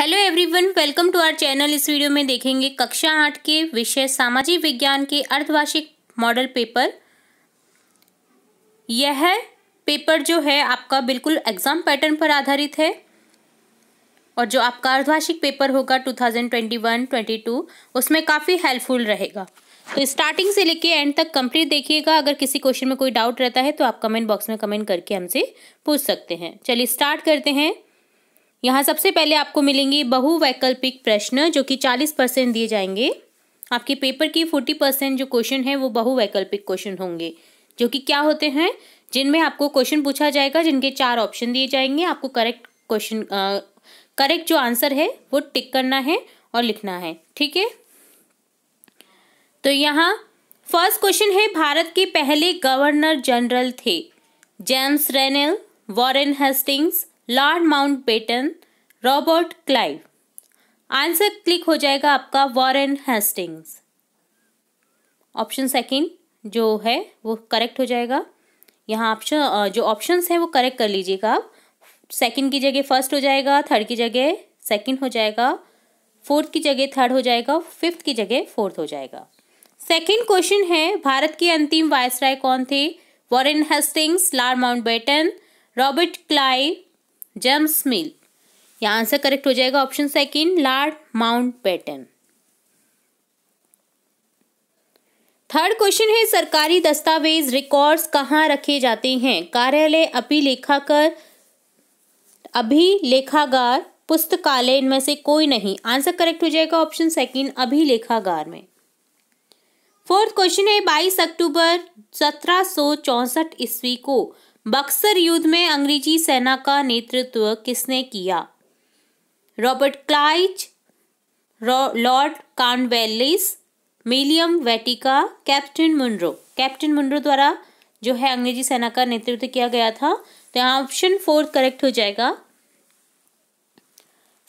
hello everyone welcome to our channel इस video में देखेंगे कक्षा आठ के विषय सामाजिक विज्ञान के अर्धवार्षिक मॉडल पेपर यह पेपर जो है आपका बिल्कुल एग्जाम पैटर्न पर आधारित है और जो आपका अर्धवार्षिक पेपर होगा 2021-22 उसमें काफ़ी हेल्पफुल रहेगा तो स्टार्टिंग से लेके एंड तक कंप्लीट देखिएगा अगर किसी क्वेश्चन में कोई डाउट रहता है तो आप कमेंट बॉक्स में कमेंट करके हमसे पूछ सकते हैं चलिए स्टार्ट करते हैं यहाँ सबसे पहले आपको मिलेंगे बहुवैकल्पिक प्रश्न जो कि चालीस परसेंट दिए जाएंगे आपके पेपर की फोर्टी परसेंट जो क्वेश्चन है वो बहुवैकल्पिक क्वेश्चन होंगे जो कि क्या होते हैं जिनमें आपको क्वेश्चन पूछा जाएगा जिनके चार ऑप्शन दिए जाएंगे आपको करेक्ट क्वेश्चन करेक्ट जो आंसर है वो टिक करना है और लिखना है ठीक है तो यहाँ फर्स्ट क्वेश्चन है भारत के पहले गवर्नर जनरल थे James Rennell Warren Hastings Lord Mountbatten Robert Clive answer click हो जाएगा आपका वॉरेन हेस्टिंग्स ऑप्शन सेकंड जो है वो करेक्ट हो जाएगा यहाँ ऑप्शन जो ऑप्शंस हैं वो करेक्ट कर लीजिएगा आप सेकेंड की जगह फर्स्ट हो जाएगा थर्ड की जगह सेकेंड हो जाएगा फोर्थ की जगह थर्ड हो जाएगा फिफ्थ की जगह फोर्थ हो जाएगा सेकेंड क्वेश्चन है भारत के अंतिम वायसराय कौन थे Warren Hastings Lord Mountbatten Robert Clive James Mill यह आंसर करेक्ट हो जाएगा option second Lord Mountbatten third question है सरकारी दस्तावेज रिकॉर्ड्स कहाँ रखे जाते हैं कार्यालय अभिलेखाकर अभिलेखागार पुस्तकालय इनमें से कोई नहीं आंसर करेक्ट हो जाएगा ऑप्शन सेकंड अभिलेखागार में फोर्थ क्वेश्चन है 22 अक्टूबर सत्रह ईस्वी को बक्सर युद्ध में अंग्रेजी सेना का नेतृत्व किसने किया Robert Clive Lord Cornwallis William वेटिका कैप्टन मुंड्रो कैप्टन मुंड्रो द्वारा जो है अंग्रेजी सेना का नेतृत्व किया गया था तो यहाँ ऑप्शन फोर्थ करेक्ट हो जाएगा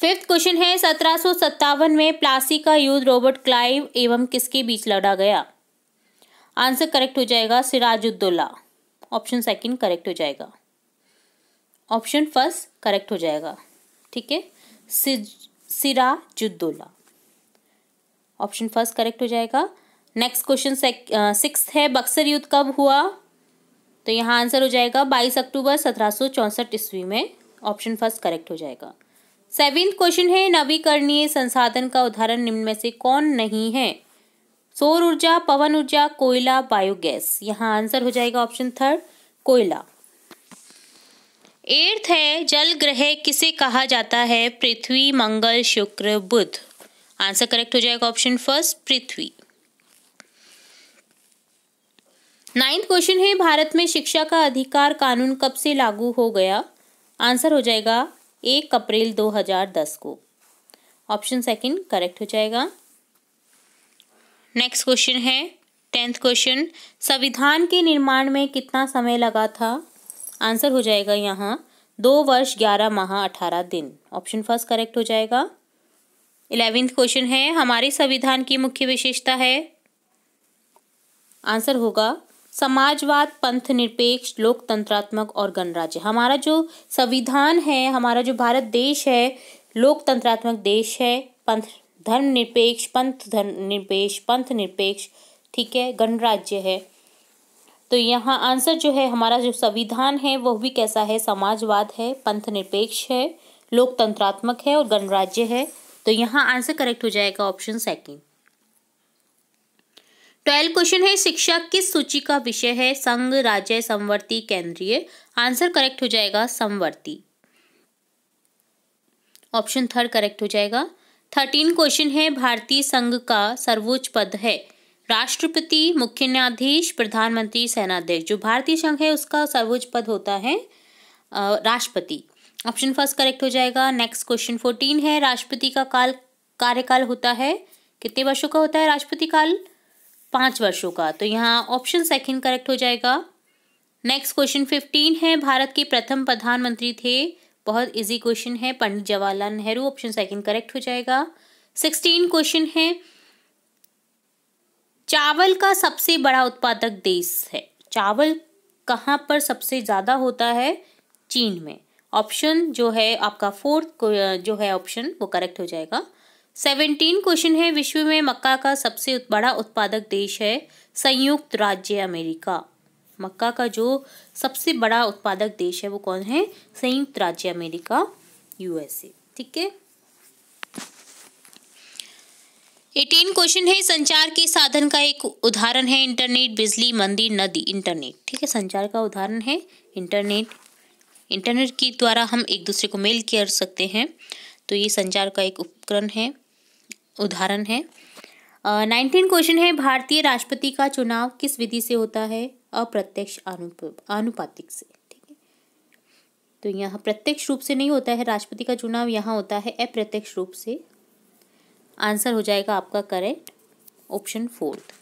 फिफ्थ क्वेश्चन है सत्रह में प्लासी का युद्ध रॉबर्ट क्लाइव एवं किसके बीच लड़ा गया आंसर करेक्ट हो जाएगा सिराजुद्दौला ऑप्शन सेकंड करेक्ट हो जाएगा ऑप्शन फर्स्ट करेक्ट हो जाएगा ठीक है जुद्दोला ऑप्शन फर्स्ट करेक्ट हो जाएगा नेक्स्ट क्वेश्चन सिक्स है बक्सर युद्ध कब हुआ तो यहाँ आंसर हो जाएगा बाईस अक्टूबर सत्रह सौ चौंसठ ईस्वी में ऑप्शन फर्स्ट करेक्ट हो जाएगा सेवेंथ क्वेश्चन है नवीकरणीय संसाधन का उदाहरण निम्न में से कौन नहीं है सौर ऊर्जा पवन ऊर्जा कोयला बायोगैस यहाँ आंसर हो जाएगा ऑप्शन थर्ड कोयला एर्थ है जल ग्रह किसे कहा जाता है पृथ्वी मंगल शुक्र बुध आंसर करेक्ट हो जाएगा ऑप्शन फर्स्ट पृथ्वी नाइन्थ क्वेश्चन है भारत में शिक्षा का अधिकार कानून कब से लागू हो गया आंसर हो जाएगा एक अप्रैल 2010 को ऑप्शन सेकंड करेक्ट हो जाएगा नेक्स्ट क्वेश्चन है टेंथ क्वेश्चन संविधान के निर्माण में कितना समय लगा था आंसर हो जाएगा यहाँ दो वर्ष ग्यारह माह अठारह दिन ऑप्शन फर्स्ट करेक्ट हो जाएगा इलेवेंथ क्वेश्चन है हमारे संविधान की मुख्य विशेषता है आंसर होगा समाजवाद पंथ निरपेक्ष लोकतंत्रात्मक और गणराज्य हमारा जो संविधान है हमारा जो भारत देश है लोकतंत्रात्मक देश है पंथ धर्मनिरपेक्ष पंथ निरपेक्ष पंथ निरपेक्ष ठीक है गणराज्य है तो यहाँ आंसर जो है हमारा जो संविधान है वह भी कैसा है समाजवाद है पंथ निरपेक्ष है लोकतंत्रात्मक है और गणराज्य है तो यहाँ आंसर करेक्ट हो जाएगा ऑप्शन सेकंड ट्वेल्थ क्वेश्चन है शिक्षा किस सूची का विषय है संघ राज्य समवर्ती केंद्रीय आंसर करेक्ट हो जाएगा समवर्ती ऑप्शन थर्ड करेक्ट हो जाएगा थर्टीन क्वेश्चन है भारतीय संघ का सर्वोच्च पद है राष्ट्रपति मुख्य न्यायाधीश प्रधानमंत्री सेनाध्यक्ष जो भारतीय संघ है उसका सर्वोच्च पद होता है राष्ट्रपति ऑप्शन फर्स्ट करेक्ट हो जाएगा नेक्स्ट क्वेश्चन फोर्टीन है राष्ट्रपति का काल कार्यकाल होता है कितने वर्षों का होता है राष्ट्रपति काल पाँच वर्षों का तो यहाँ ऑप्शन सेकंड करेक्ट हो जाएगा नेक्स्ट क्वेश्चन फिफ्टीन है भारत के प्रथम प्रधानमंत्री थे बहुत इजी क्वेश्चन है Pandit Jawaharlal Nehru option second correct हो जाएगा सिक्सटीन क्वेश्चन है चावल का सबसे बड़ा उत्पादक देश है चावल कहाँ पर सबसे ज़्यादा होता है चीन में ऑप्शन जो है आपका फोर्थ जो है ऑप्शन वो करेक्ट हो जाएगा सेवेंटीन क्वेश्चन है विश्व में मक्का का सबसे बड़ा उत्पादक देश है संयुक्त राज्य अमेरिका मक्का का जो सबसे बड़ा उत्पादक देश है वो कौन है संयुक्त राज्य अमेरिका यूएसए ठीक है एटीन क्वेश्चन है संचार के साधन का एक उदाहरण है इंटरनेट बिजली मंदिर नदी इंटरनेट ठीक है संचार का उदाहरण है इंटरनेट इंटरनेट के द्वारा हम एक दूसरे को मेल कर सकते हैं तो ये संचार का एक उपकरण है उदाहरण है नाइनटीन क्वेश्चन है भारतीय राष्ट्रपति का चुनाव किस विधि से होता है अप्रत्यक्ष आनुपातिक से ठीक है तो यहाँ प्रत्यक्ष रूप से नहीं होता है राष्ट्रपति का चुनाव यहाँ होता है अप्रत्यक्ष रूप से आंसर हो जाएगा आपका correct option fourth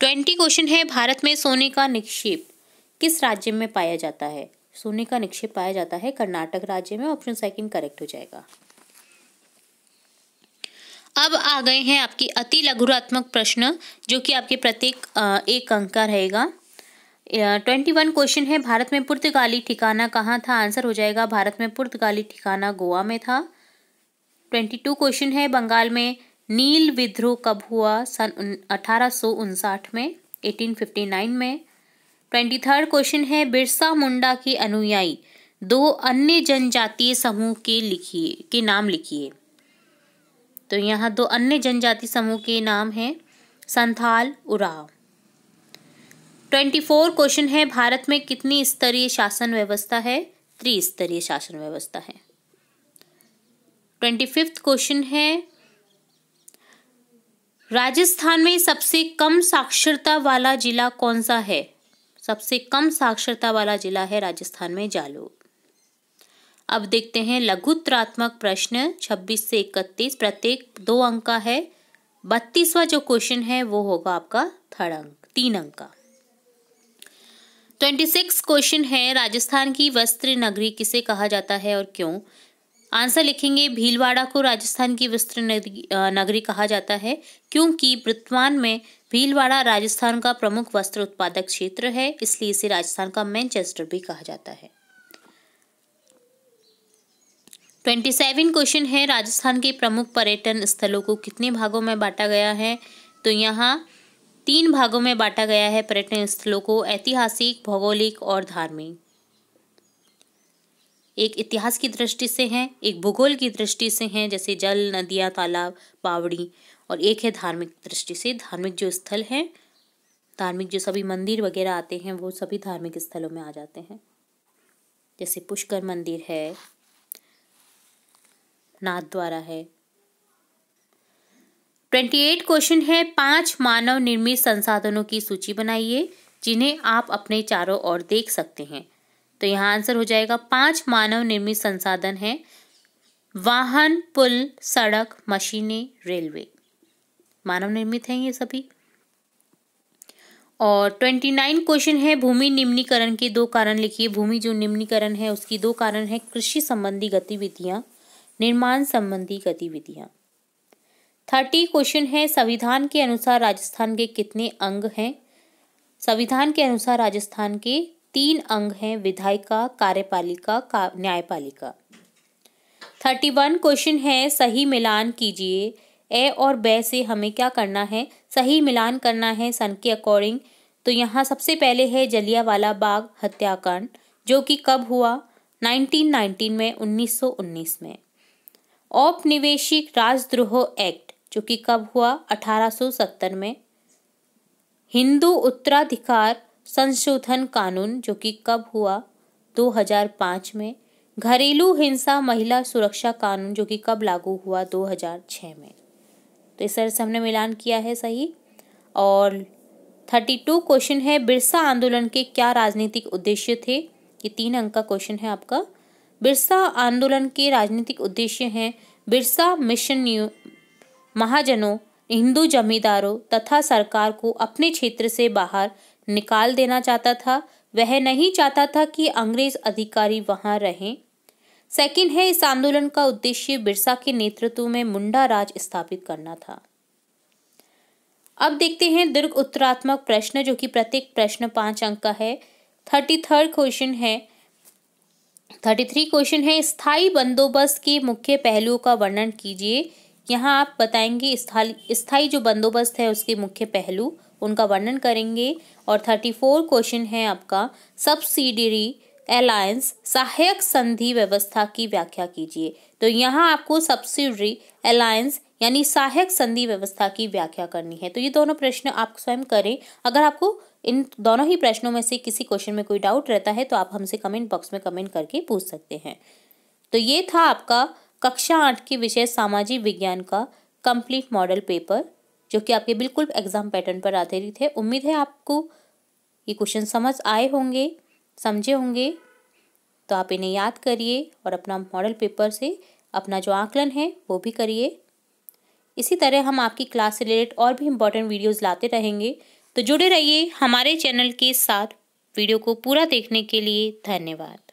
twenty question है भारत में सोने का निक्षेप किस राज्य में पाया जाता है सोने का निक्षेप पाया जाता है कर्नाटक राज्य में ऑप्शन सेकंड करेक्ट हो जाएगा अब आ गए हैं आपकी अति लघुरात्मक प्रश्न जो कि आपके प्रत्येक एक अंक का रहेगा ट्वेंटी वन क्वेश्चन है भारत में पुर्तगाली ठिकाना कहाँ था आंसर हो जाएगा भारत में पुर्तगाली ठिकाना गोवा में था ट्वेंटी टू क्वेश्चन है बंगाल में नील विद्रोह कब हुआ सन अठारह में नाइन में ट्वेंटी थर्ड क्वेश्चन है बिरसा मुंडा की अनुयायी दो अन्य जनजातीय समूह के लिखिए के नाम लिखिए तो यहाँ दो अन्य जनजाति समूह के नाम हैं Santhal Oraon twenty four question है भारत में कितनी स्तरीय शासन व्यवस्था है त्रिस्तरीय शासन व्यवस्था है ट्वेंटी फिफ्थ क्वेश्चन है राजस्थान में सबसे कम साक्षरता वाला जिला कौन सा है सबसे कम साक्षरता वाला जिला है राजस्थान में जालोर अब देखते हैं लघुत्रात्मक प्रश्न 26 से 31 प्रत्येक दो अंक का है बत्तीसवा जो क्वेश्चन है वो होगा आपका थर्ड अंक तीन अंक का ट्वेंटी सिक्स क्वेश्चन है राजस्थान की वस्त्र नगरी किसे कहा जाता है और क्यों आंसर लिखेंगे भीलवाड़ा को राजस्थान की वस्त्र नगरी कहा जाता है क्योंकि वर्तमान में भीलवाड़ा राजस्थान का प्रमुख वस्त्र उत्पादक क्षेत्र है इसलिए इसे राजस्थान का मैनचेस्टर भी कहा जाता है ट्वेंटी सेवन क्वेश्चन है राजस्थान के प्रमुख पर्यटन स्थलों को कितने भागों में बांटा गया है तो यहाँ तीन भागों में बांटा गया है पर्यटन स्थलों को ऐतिहासिक भौगोलिक और धार्मिक एक इतिहास की दृष्टि से हैं एक भूगोल की दृष्टि से हैं जैसे जल नदियाँ तालाब पावड़ी और एक है धार्मिक दृष्टि से धार्मिक जो स्थल हैं धार्मिक जो सभी मंदिर वगैरह आते हैं वो सभी धार्मिक स्थलों में आ जाते हैं जैसे पुष्कर मंदिर है नाथ द्वारा है ट्वेंटी एट क्वेश्चन है पांच मानव निर्मित संसाधनों की सूची बनाइए जिन्हें आप अपने चारों ओर देख सकते हैं तो यहाँ आंसर हो जाएगा पांच मानव निर्मित संसाधन हैं वाहन पुल सड़क मशीनें रेलवे मानव निर्मित हैं ये सभी और ट्वेंटी नाइन क्वेश्चन है भूमि निम्नीकरण के दो कारण लिखिए भूमि जो निम्नीकरण है उसकी दो कारण है कृषि संबंधी गतिविधियां निर्माण संबंधी गतिविधियां थर्टी क्वेश्चन है संविधान के अनुसार राजस्थान के कितने अंग हैं संविधान के अनुसार राजस्थान के तीन अंग हैं विधायिका कार्यपालिका का न्यायपालिका थर्टी वन क्वेश्चन है सही मिलान कीजिए ए और ब से हमें क्या करना है सही मिलान करना है सन के अकॉर्डिंग तो यहाँ सबसे पहले है जलियावाला बाग हत्याकांड जो कि कब हुआ 1919 में 1919 में औपनिवेशिक राजद्रोह एक्ट जो कि कब हुआ 1870 में हिंदू उत्तराधिकार संशोधन कानून जो कि कब हुआ 2005 में घरेलू हिंसा महिला सुरक्षा कानून जो कि कब लागू हुआ 2006 में तो इस तरह से हमने मिलान किया है सही और थर्टी टू क्वेश्चन है बिरसा आंदोलन के क्या राजनीतिक उद्देश्य थे ये तीन अंक का क्वेश्चन है आपका बिरसा आंदोलन के राजनीतिक उद्देश्य हैं बिरसा मिशन महाजनों हिंदू जमींदारों तथा सरकार को अपने क्षेत्र से बाहर निकाल देना चाहता था वह नहीं चाहता था कि अंग्रेज अधिकारी वहां रहें सेकंड है इस आंदोलन का उद्देश्य बिरसा के नेतृत्व में मुंडा राज स्थापित करना था अब देखते हैं दीर्घ उत्तरात्मक प्रश्न जो कि प्रत्येक प्रश्न पांच अंक का है थर्टी थर्ड क्वेश्चन है थर्टी थ्री क्वेश्चन है स्थायी बंदोबस्त के मुख्य पहलुओं का वर्णन कीजिए यहाँ आप बताएंगे स्थाई जो बंदोबस्त है उसके मुख्य पहलू उनका वर्णन करेंगे और थर्टी फोर क्वेश्चन है आपका सब्सिडरी अलायंस सहायक संधि व्यवस्था की व्याख्या कीजिए तो यहाँ आपको सब्सिडरी अलायंस यानी सहायक संधि व्यवस्था की व्याख्या करनी है तो ये दोनों प्रश्न आप स्वयं करें अगर आपको इन दोनों ही प्रश्नों में से किसी क्वेश्चन में कोई डाउट रहता है तो आप हमसे कमेंट बॉक्स में कमेंट करके पूछ सकते हैं तो ये था आपका कक्षा आठ के विषय सामाजिक विज्ञान का कंप्लीट मॉडल पेपर जो कि आपके बिल्कुल एग्जाम पैटर्न पर आधारित है उम्मीद है आपको ये क्वेश्चन समझ आए होंगे समझे होंगे तो आप इन्हें याद करिए और अपना मॉडल पेपर से अपना जो आकलन है वो भी करिए इसी तरह हम आपकी क्लास से रिलेटेड और भी इम्पोर्टेंट वीडियोज़ लाते रहेंगे तो जुड़े रहिए हमारे चैनल के साथ वीडियो को पूरा देखने के लिए धन्यवाद